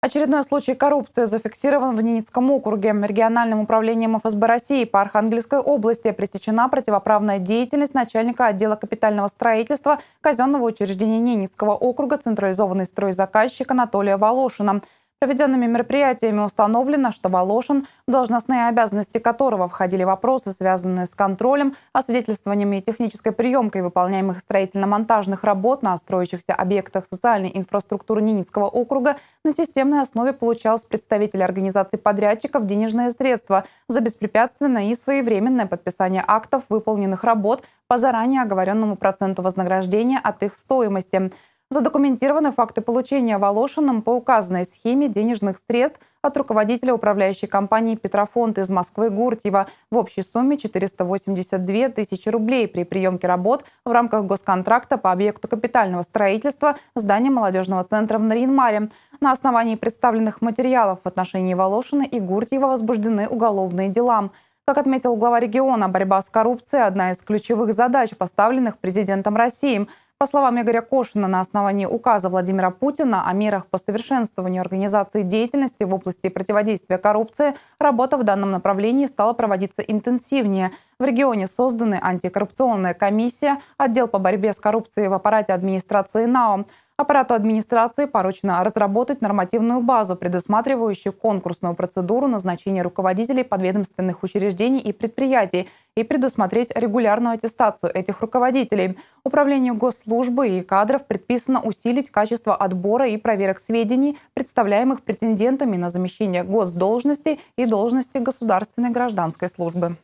Очередной случай коррупции зафиксирован в Ненецком округе. Региональным управлением ФСБ России по Архангельской области пресечена противоправная деятельность начальника отдела капитального строительства казенного учреждения Ненецкого округа централизованный стройзаказчик Анатолия Волошина. Проведенными мероприятиями установлено, что Волошин, в должностные обязанности которого входили вопросы, связанные с контролем, освидетельствованием и технической приемкой выполняемых строительно-монтажных работ на строящихся объектах социальной инфраструктуры Нинецкого округа, на системной основе получал с представителей организаций подрядчиков денежные средства за беспрепятственное и своевременное подписание актов выполненных работ по заранее оговоренному проценту вознаграждения от их стоимости задокументированы факты получения Волошиным по указанной схеме денежных средств от руководителя управляющей компании «Петрофонд» из Москвы Гуртьева в общей сумме 482 тысячи рублей при приемке работ в рамках госконтракта по объекту капитального строительства здания молодежного центра в Нарьинмаре. На основании представленных материалов в отношении Волошина и Гуртьева возбуждены уголовные дела. Как отметил глава региона, борьба с коррупцией – одна из ключевых задач, поставленных президентом России – по словам Игоря Кошина, на основании указа Владимира Путина о мерах по совершенствованию организации деятельности в области противодействия коррупции, работа в данном направлении стала проводиться интенсивнее. В регионе созданы антикоррупционная комиссия, отдел по борьбе с коррупцией в аппарате администрации НАО. Аппарату администрации поручено разработать нормативную базу, предусматривающую конкурсную процедуру назначения руководителей подведомственных учреждений и предприятий и предусмотреть регулярную аттестацию этих руководителей. Управлению госслужбы и кадров предписано усилить качество отбора и проверок сведений, представляемых претендентами на замещение госдолжности и должности государственной гражданской службы.